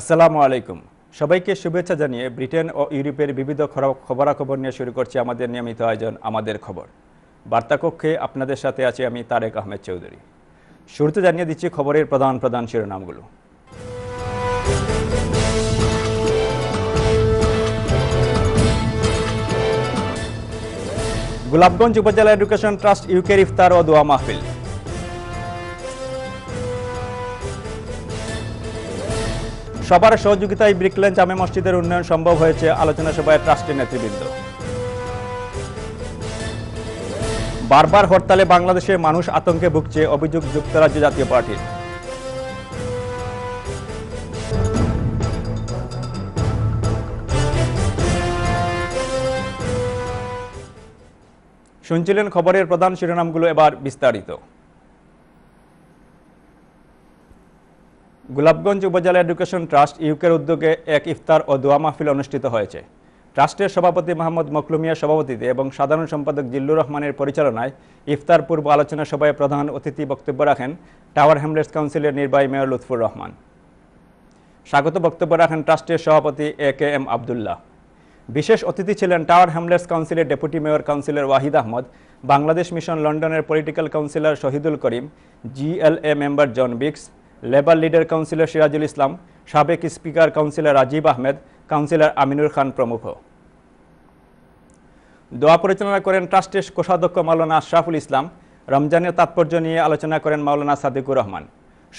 আসসালামু আলাইকুম সবাইকে শুভেচ্ছা জানিয়ে ব্রিটেন ও ইউরোপের বিবিধ খবরাখবর নিয়ে শুরু করছি আমাদের নিয়মিত আয়োজন আমাদের খবর বার্তাকক্ষে আপনাদের সাথে আছি আমি তারেক আহমেদ চৌধুরী শুরুতে জানিয়ে দিচ্ছি খবরের প্রধান প্রধান শিরোনামগুলো গোলাপগঞ্জ উপজেলা এডুকেশন ট্রাস্ট ইউকের ইফতার ও দোয়া মাহফিল সবার সহযোগিতায় ব্রিকলেন জামে মসজিদের উন্নয়ন সম্ভব হয়েছে আলোচনা সভায় ট্রাস্টের নেতৃবৃন্দ বারবার হরতালে বাংলাদেশের মানুষ আতঙ্কে ভুগছে অভিযোগ যুক্তরাজ্য জাতীয় পার্টির শুনছিলেন খবরের প্রধান শিরোনামগুলো এবার বিস্তারিত গোলাপগঞ্জ উপজেলা এডুকেশন ট্রাস্ট ইউকের উদ্যোগে এক ইফতার ও দোয়া মাহফিল অনুষ্ঠিত হয়েছে ট্রাস্টের সভাপতি মোহাম্মদ মকলুমিয়া সভাপতিতে এবং সাধারণ সম্পাদক জিল্লুর রহমানের পরিচালনায় ইফতার পূর্ব আলোচনা সভায় প্রধান অতিথি বক্তব্য রাখেন টাওয়ার হ্যামলেটস কাউন্সিলের নির্বাহী মেয়র লুৎফুর রহমান স্বাগত বক্তব্য রাখেন ট্রাস্টের সভাপতি এ কে এম আবদুল্লাহ বিশেষ অতিথি ছিলেন টাওয়ার হ্যামলেটস কাউন্সিলের deputy mayor councillor Wahid Ahmad Bangladesh mission লন্ডনের political councillor Shahidul Karim GLA member John Biggs Labour leader councillor Sirajul Islam সাবেক speaker councillor Rajib Ahmed councillor Aminur Khan প্রমুখ দোয়া পরিচালনা করেন ট্রাস্টের কোষাধ্যক্ষ মাওলানা আশরাফুল ইসলাম রমজানের তাৎপর্য নিয়ে আলোচনা করেন মাওলানা সাদিকুর রহমান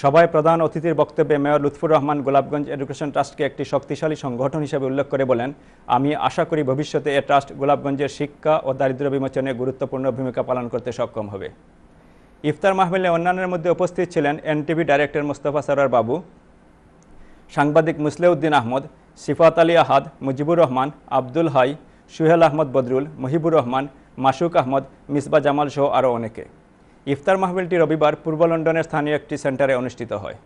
সভায় প্রধান অতিথির বক্তব্যে মেয়র লুৎফুর রহমান গোলাপগঞ্জ এডুকেশন ট্রাস্টকে একটি শক্তিশালী সংগঠন হিসেবে উল্লেখ করে বলেন আমি আশা করি ভবিষ্যতে এ ট্রাস্ট গোলাপগঞ্জের শিক্ষা ও দারিদ্র্য বিমোচনে গুরুত্বপূর্ণ ভূমিকা পালন করতে সক্ষম হবে ইফতার মাহমিলে অন্যান্যের মধ্যে উপস্থিত ছিলেন এনটিভি ডাইরেক্টর মুস্তফা সরার বাবু সাংবাদিক মুসলেউদ্দিন আহমদ সিফাত আলী আহাদ মুজিবুর রহমান আব্দুল হাই সুহেল আহমদ বদরুল মহিবুর রহমান মাসুক আহমদ মিসবা জামাল সহ আরও অনেকে ইফতার মাহবিলটি রবিবার পূর্ব লন্ডনের স্থানীয় একটি সেন্টারে অনুষ্ঠিত হয়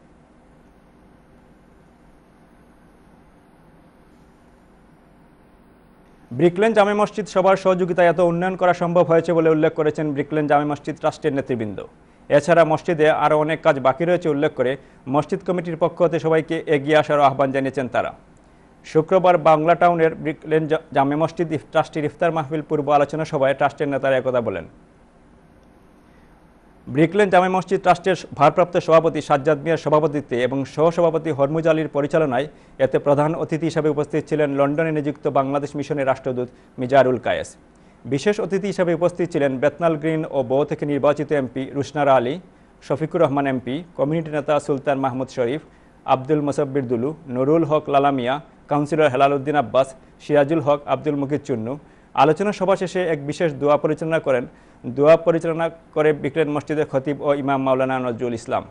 ব্রিকলেন জামে মসজিদ সবার সহযোগিতায় এত উন্নয়ন করা সম্ভব হয়েছে বলে উল্লেখ করেছেন ব্রিকলেন জামে মসজিদ ট্রাস্টের নেতৃবৃন্দ এছাড়া মসজিদে আরও অনেক কাজ বাকি রয়েছে উল্লেখ করে মসজিদ কমিটির পক্ষ হতে সবাইকে এগিয়ে আসারও আহ্বান জানিয়েছেন তারা শুক্রবার বাংলা টাউনের ব্রিকলেন জামে মসজিদ ট্রাস্টির ইফতার মাহফিল পূর্ব আলোচনা সভায় ট্রাস্টের নেতারা একথা বলেন ব্রিকলেন জামে মসজিদ ট্রাস্টের ভারপ্রাপ্ত সভাপতি সাজ্জাদ মিয়ার সভাপতিত্বে এবং সহসভাপতি হরমুজ আলীর পরিচালনায় এতে প্রধান অতিথি হিসাবে উপস্থিত ছিলেন লন্ডনে নিযুক্ত বাংলাদেশ মিশনের রাষ্ট্রদূত মিজারুল কায়েস বিশেষ অতিথি হিসাবে উপস্থিত ছিলেন বেতনাল গ্রিন ও বৌ থেকে নির্বাচিত MP Rushanara Ali Shafiqur Rahman MP community নেতা সুলতান মাহমুদ শরীফ আব্দুল মোসব্বির দুলু নুরুল হক লালামিয়া কাউন্সিলর হেলাল উদ্দিন আব্বাস সিরাজুল হক আব্দুল মুকিদ চুন্নু আলোচনা সভা শেষে এক বিশেষ দোয়া পরিচালনা করেন দোয়া পরিচালনা করে বিক্রেন মসজিদের খতিব ও ইমাম মাওলানা নজরুল ইসলাম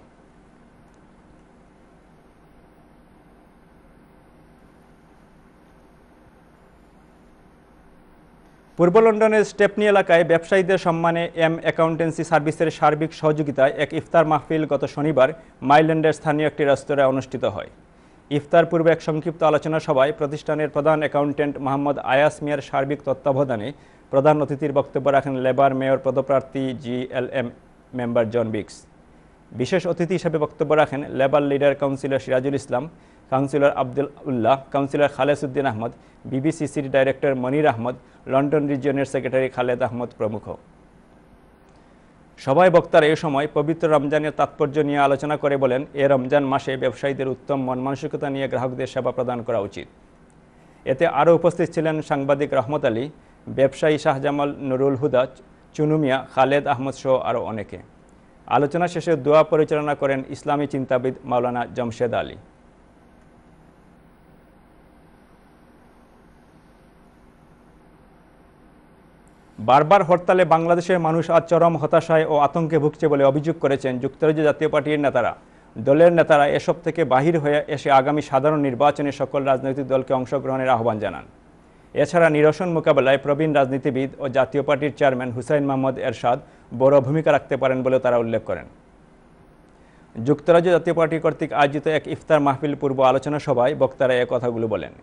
পূর্ব লন্ডনের স্টেপনি এলাকায় ব্যবসায়ীদের সম্মানে এম অ্যাকাউন্টেন্সি সার্ভিসের সার্বিক সহযোগিতায় এক ইফতার মাহফিল গত শনিবার মাইল্যান্ডের স্থানীয় একটি রেস্তোরাঁয় অনুষ্ঠিত হয় ইফতার পূর্বে এক সংক্ষিপ্ত আলোচনা সভায় প্রতিষ্ঠানের প্রধান অ্যাকাউন্ট্যান্ট মোহাম্মদ আয়াস মিয়ার সার্বিক তত্ত্বাবধানে প্রধান অতিথির বক্তব্য রাখেন লেবার মেয়র পদপ্রার্থী জি এল এম মেম্বার জন বিক্স বিশেষ অতিথি হিসেবে বক্তব্য রাখেন Labour leader councillor Sirajul Islam councillor Abdul Ullah councillor Khalesuddin Ahmad বিবিসিসির ডাইরেক্টর মনির আহমদ লন্ডন রিজিয়নের সেক্রেটারি খালেদ আহমদ প্রমুখ সবাই বক্তারা এ সময় পবিত্র রমজানের তাৎপর্য নিয়ে আলোচনা করে বলেন এ রমজান মাসে ব্যবসায়ীদের উত্তম মন মানসিকতা নিয়ে গ্রাহকদের সেবা প্রদান করা উচিত এতে আরও উপস্থিত ছিলেন সাংবাদিক রহমত আলী ব্যবসায়ী শাহজামাল নুরুল হুদা চুনুমিয়া খালেদ আহমদ সহ আরও অনেকে আলোচনা শেষে দোয়া পরিচালনা করেন ইসলামী চিন্তাবিদ মাওলানা জমশেদ আলী বারবার হরতালে বাংলাদেশের মানুষ আজ চরম হতাশায় ও আতঙ্কে ভুগছে বলে অভিযোগ করেছেন যুক্তরাজ্য জাতীয় পার্টির নেতারা দলের নেতারা এসব থেকে বাহির হয়ে এসে আগামী সাধারণ নির্বাচনে সকল রাজনৈতিক দলকে অংশগ্রহণের আহ্বান জানান এছাড়া নিরসন মোকাবেলায় প্রবীণ রাজনীতিবিদ ও জাতীয় পার্টির চেয়ারম্যান হুসাইন মোহাম্মদ এরশাদ বড় ভূমিকা রাখতে পারেন বলে তারা উল্লেখ করেন যুক্তরাজ্য জাতীয় পার্টি কর্তৃক আয়োজিত এক ইফতার মাহফিল পূর্ব আলোচনা সভায় বক্তারা এ কথাগুলো বলেন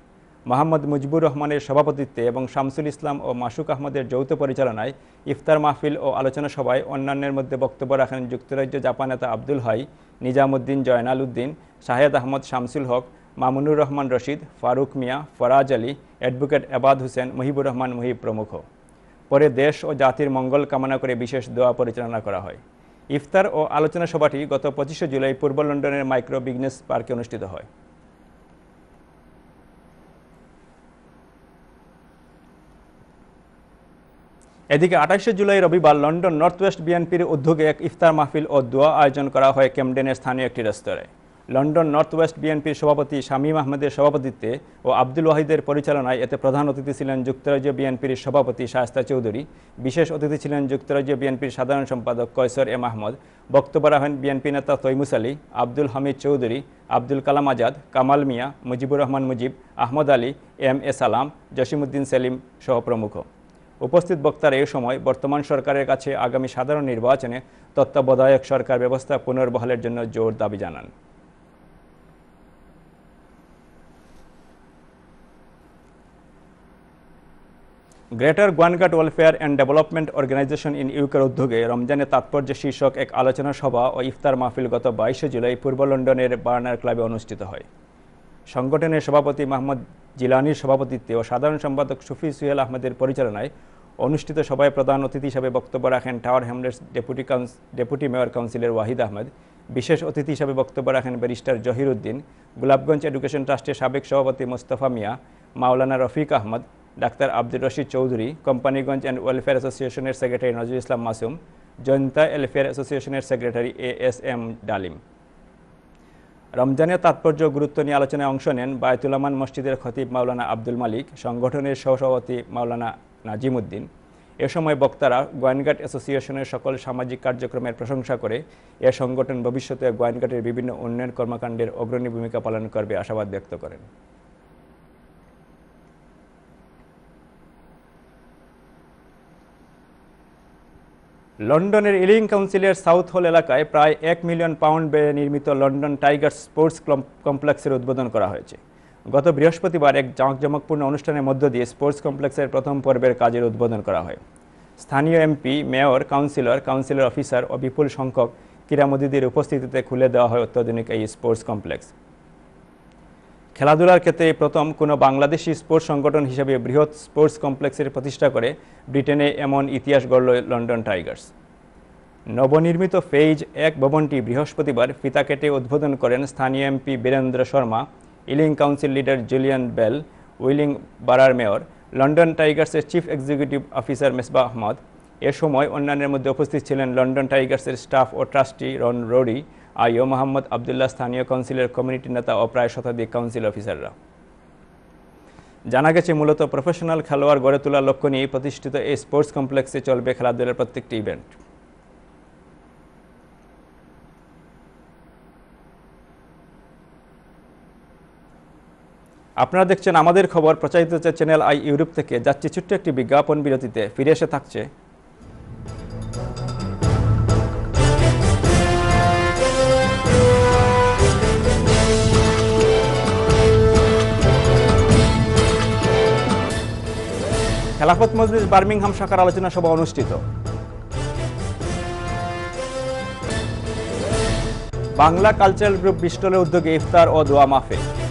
মোহাম্মদ মুজিবুর রহমানের সভাপতিত্বে এবং শামসুল ইসলাম ও মাসুক আহমদের যৌথ পরিচালনায় ইফতার মাহফিল ও আলোচনা সভায় অন্যান্যের মধ্যে বক্তব্য রাখেন যুক্তরাজ্য জাপান নেতা আব্দুল হাই নিজামুদ্দিন জয়নাল উদ্দিন শাহেদ আহমদ শামসুল হক মামুনুর রহমান রশিদ ফারুক মিয়া ফরাজ আলী অ্যাডভোকেট এবাদ হোসেন মহিবুর রহমান মুহিব প্রমুখ পরে দেশ ও জাতির মঙ্গল কামনা করে বিশেষ দোয়া পরিচালনা করা হয় ইফতার ও আলোচনা সভাটি গত পঁচিশে জুলাই পূর্ব লন্ডনের মাইক্রো বিজনেস পার্কে অনুষ্ঠিত হয় এদিকে আঠাশে জুলাই রবিবার লন্ডন নর্থ ওয়েস্ট বিএনপির উদ্যোগে এক ইফতার মাহফিল ও দোয়া আয়োজন করা হয় ক্যামডেনের স্থানীয় একটি রেস্তোরাঁয় লন্ডন নর্থ ওয়েস্ট বিএনপির সভাপতি শামীম আহমেদের সভাপতিত্বে ও আব্দুল ওয়াহিদের পরিচালনায় এতে প্রধান অতিথি ছিলেন যুক্তরাজ্য বিএনপির সভাপতি শায়স্তা চৌধুরী বিশেষ অতিথি ছিলেন যুক্তরাজ্য বিএনপির সাধারণ সম্পাদক কয়সর এম আহমদ বক্তব্য রাখেন বিএনপি নেতা তৈমুস আলী আব্দুল হামিদ চৌধুরী আব্দুল কালাম আজাদ কামাল মিয়া মুজিবুর রহমান মুজিব আহমদ আলী এম এ সালাম জসিমুদ্দিন সেলিম সহ প্রমুখ উপস্থিত বক্তারা এই সময় বর্তমান সরকারের কাছে আগামী সাধারণ নির্বাচনে তত্ত্বাবধায়ক সরকার ব্যবস্থা পুনর্বহালের জন্য জোর দাবি জানান greater Gowainghat welfare and development organisation in ইউকের উদ্যোগে রমজানের তাৎপর্য শীর্ষক এক আলোচনা সভা ও ইফতার মাহফিল গত বাইশে জুলাই পূর্ব লন্ডনের বার্নার ক্লাবে অনুষ্ঠিত হয় সংগঠনের সভাপতি মাহমুদ জিলানির সভাপতিত্বে ও সাধারণ সম্পাদক সুফি সুহেল আহমেদের পরিচালনায় অনুষ্ঠিত সভায় প্রধান অতিথি হিসাবে বক্তব্য রাখেন Tower Hamlets deputy deputy mayor councillor Wahid Ahmed বিশেষ অতিথি হিসাবে বক্তব্য রাখেন ব্যারিস্টার জহিরুদ্দিন গোলাপগঞ্জ এডুকেশন ট্রাস্টের সাবেক সভাপতি মোস্তফা মিয়া মাওলানা রফিক আহমদ ডাক্তার আব্দুর রশিদ চৌধুরী কোম্পানিগঞ্জ অ্যান্ড ওয়েলফেয়ার অ্যাসোসিয়েশনের সেক্রেটারি নজরুল ইসলাম মাসুম জয়ন্তা ওয়েলফেয়ার অ্যাসোসিয়েশনের secretary A S M Dalim রমজানের তাৎপর্য গুরুত্ব নিয়ে আলোচনায় অংশ নেন বায়তুলামান মসজিদের খতিব মাওলানা আব্দুল মালিক সংগঠনের সহসভাপতি মাওলানা নাজিমুদ্দিন এ সময় বক্তারা গোয়েনঘাট অ্যাসোসিয়েশনের সকল সামাজিক কার্যক্রমের প্রশংসা করে এ সংগঠন ভবিষ্যতে গোয়েনঘাটের বিভিন্ন উন্নয়ন কর্মকাণ্ডের অগ্রণী ভূমিকা পালন করবে আশাবাদ ব্যক্ত করেন লন্ডনের ইলিং কাউন্সিলের সাউথ হল এলাকায় প্রায় এক মিলিয়ন পাউন্ড ব্যয়ে নির্মিত লন্ডন টাইগার স্পোর্টস কমপ্লেক্সের উদ্বোধন করা হয়েছে গত বৃহস্পতিবার এক জাঁকজমকপূর্ণ অনুষ্ঠানের মধ্য দিয়ে স্পোর্টস কমপ্লেক্সের প্রথম পর্বের কাজের উদ্বোধন করা হয় স্থানীয় MP mayor councillor councillor officer ও বিপুল সংখ্যক ক্রীড়ামোদীদের উপস্থিতিতে খুলে দেওয়া হয় অত্যাধুনিক এই স্পোর্টস কমপ্লেক্স খেলাধুলার ক্ষেত্রে প্রথম কোনো বাংলাদেশি স্পোর্টস সংগঠন হিসেবে বৃহৎ স্পোর্টস কমপ্লেক্সের প্রতিষ্ঠা করে ব্রিটেনে এমন ইতিহাস গড়ল লন্ডন টাইগার্স নবনির্মিত ফেইজ এক ভবনটি বৃহস্পতিবার ফিতা কেটে উদ্বোধন করেন স্থানীয় MP Virendra Sharma Ealing council leader Julian Bell Ealing borough mayor London টাইগার্সের chief executive officer Mesba Ahmad এ সময় অন্যান্যের মধ্যে উপস্থিত ছিলেন লন্ডন টাইগার্সের স্টাফ ও ট্রাস্টি রন রোডি আইও মোহাম্মদ আবদুল্লাহ স্থানীয় কাউন্সিলের কমিউনিটি নেতা ও প্রায় শতাধিক কাউন্সিল অফিসাররা জানা গেছে মূলত প্রফেশনাল খেলোয়াড় গড়ে তোলার লক্ষ্য নিয়ে প্রতিষ্ঠিত এই স্পোর্টস কমপ্লেক্সে চলবে খেলাধুলার প্রত্যেকটি ইভেন্ট আপনারা দেখছেন আমাদের খবর প্রচারিত চ্যানেল আই ইউরোপ থেকে যাচ্ছে ছোট্ট একটি বিজ্ঞাপন বিরতিতে ফিরে এসে থাকছে খেলাফত মজলিস বার্মিংহাম শাখার আলোচনা সভা অনুষ্ঠিত বাংলা কালচারাল গ্রুপ বিস্টলের উদ্যোগে ইফতার ও দোয়া মাফে